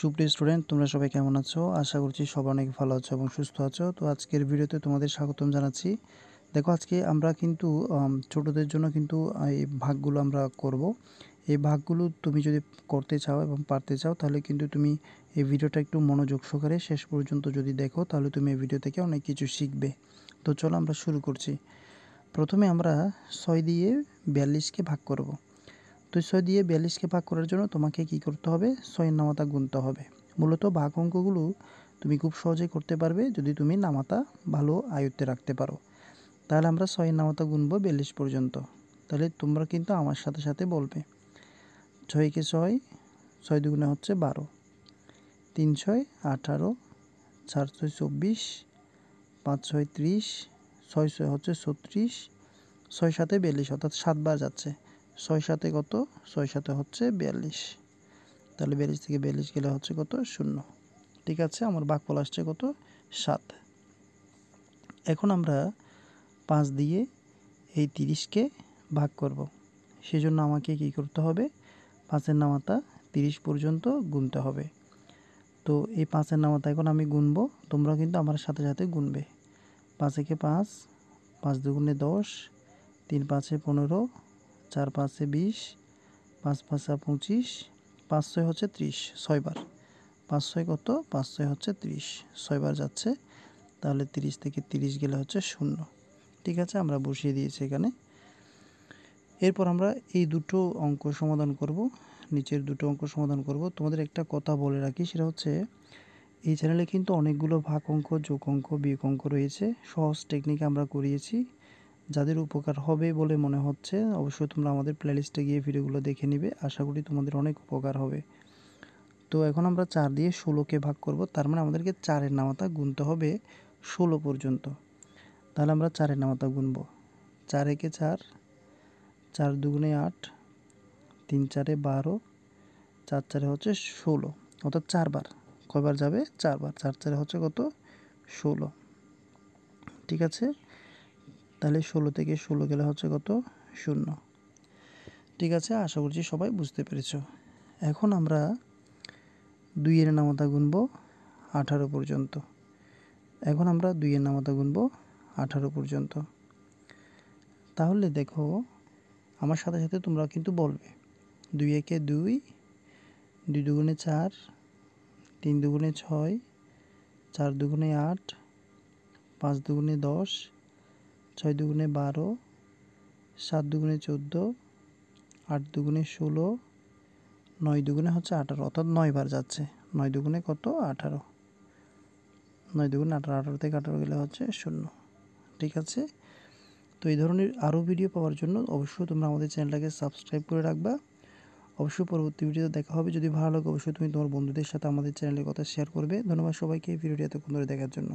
সুপ্রিয় স্টুডেন্ট তোমরা সবাই কেমন আছো আশা করছি সবাই অনেক ভালো আছো এবং সুস্থ আছো তো আজকের ভিডিওতে তোমাদের স্বাগতম জানাচ্ছি দেখো আজকে আমরা কিন্তু ছোটদের জন্য কিন্তু এই ভাগগুলো আমরা করব এই ভাগগুলো তুমি যদি করতে চাও এবং পারতে চাও তাহলে কিন্তু তুমি এই ভিডিওটা একটু মনোযোগ সহকারে শেষ পর্যন্ত যদি দেখো তাহলে তুমি এই ভিডিও থেকে অনেক কিছু শিখবে তো চলো আমরা শুরু করছি প্রথমে আমরা ছয় দিয়ে বিয়াল্লিশকে ভাগ করবো তো দিয়ে বিয়াল্লিশকে ভাগ করার জন্য তোমাকে কি করতে হবে ছয়ের নামাতা গুনতে হবে মূলত ভাগ অঙ্কগুলো তুমি খুব সহজে করতে পারবে যদি তুমি নামাতা ভালো আয়ত্তে রাখতে পারো তাহলে আমরা ছয়ের নামাতা গুনব বিয়াল্লিশ পর্যন্ত তাহলে তোমরা কিন্তু আমার সাথে সাথে বলবে ছয়কে ছয় ছয় দুগুণে হচ্ছে বারো তিন ছয় আঠারো চার ছয় চব্বিশ পাঁচ ছয় ত্রিশ ছয় ছয় হচ্ছে ছত্রিশ ছয় সাথে বিয়াল্লিশ অর্থাৎ সাতবার যাচ্ছে ছয় সাথে কত ছয় সাথে হচ্ছে বিয়াল্লিশ তাহলে বিয়াল্লিশ থেকে বিয়াল্লিশ গেলে হচ্ছে কত শূন্য ঠিক আছে আমার বাকফল আসছে কত সাত এখন আমরা পাঁচ দিয়ে এই তিরিশকে ভাগ করব। সেজন্য আমাকে কি করতে হবে পাঁচের নামাতা তিরিশ পর্যন্ত গুনতে হবে তো এই পাঁচের নামাতা এখন আমি গুনবো তোমরা কিন্তু আমার সাথে সাথে গুনবে পাঁচেকে পাঁচ পাঁচ দুগুণে দশ তিন পাঁচে পনেরো চার পাঁচে বিশ পাঁচ পাঁচা পঁচিশ পাঁচ ছয় হচ্ছে ত্রিশ ছয়বার পাঁচ ছয় কত পাঁচ ছয় হচ্ছে ত্রিশ ছয়বার যাচ্ছে তাহলে তিরিশ থেকে তিরিশ গেলে হচ্ছে শূন্য ঠিক আছে আমরা বসিয়ে দিয়েছি এখানে এরপর আমরা এই দুটো অঙ্ক সমাধান করব নিচের দুটো অঙ্ক সমাধান করব তোমাদের একটা কথা বলে রাখি সেটা হচ্ছে এই চ্যানেলে কিন্তু অনেকগুলো ভাগ অঙ্ক যোগ অঙ্ক বিয়োগ অঙ্ক রয়েছে সহজ টেকনিক আমরা করিয়েছি যাদের উপকার হবে বলে মনে হচ্ছে অবশ্যই তোমরা আমাদের প্লেলিস্টে গিয়ে ভিডিওগুলো দেখে নিবে আশা করি তোমাদের অনেক উপকার হবে তো এখন আমরা চার দিয়ে ষোলোকে ভাগ করব তার মানে আমাদেরকে চারের নামাতা গুনতে হবে ষোলো পর্যন্ত তাহলে আমরা চারের নামাতা গুনব চার একে চার চার দুগুণে আট তিন চারে বারো চার চারে হচ্ছে ষোলো অর্থাৎ চারবার কয়বার যাবে চারবার চার চারে হচ্ছে কত ষোলো ঠিক আছে তাহলে ষোলো থেকে ষোলো গেলে হচ্ছে কত শূন্য ঠিক আছে আশা করছি সবাই বুঝতে পেরেছ এখন আমরা দুইয়ের নামতা গুনব আঠারো পর্যন্ত এখন আমরা দুইয়ের নামতা গুনব আঠারো পর্যন্ত তাহলে দেখো আমার সাথে সাথে তোমরা কিন্তু বলবে দুই একে দুই দুই দুগুণে চার তিন দুগুণে ছয় চার দুগুণে আট পাঁচ দুগুণে দশ ছয় দুগুণে বারো সাত দুগুণে চোদ্দো আট দুগুণে ষোলো নয় দুগুণে হচ্ছে আঠারো অর্থাৎ নয়বার যাচ্ছে নয় দুগুণে কত আঠারো নয় দুগুণে আঠারো আঠারো থেকে আঠারো গেলে হচ্ছে শূন্য ঠিক আছে তো এই ধরনের আরও ভিডিও পাওয়ার জন্য অবশ্যই তোমরা আমাদের চ্যানেলটাকে সাবস্ক্রাইব করে রাখবা অবশ্যই পরবর্তী ভিডিও দেখা হবে যদি ভালো লাগে অবশ্যই তুমি তোমার বন্ধুদের সাথে আমাদের চ্যানেলের কথা শেয়ার করবে ধন্যবাদ সবাইকে এই ভিডিওটি এতক্ষণ ধরে দেখার জন্য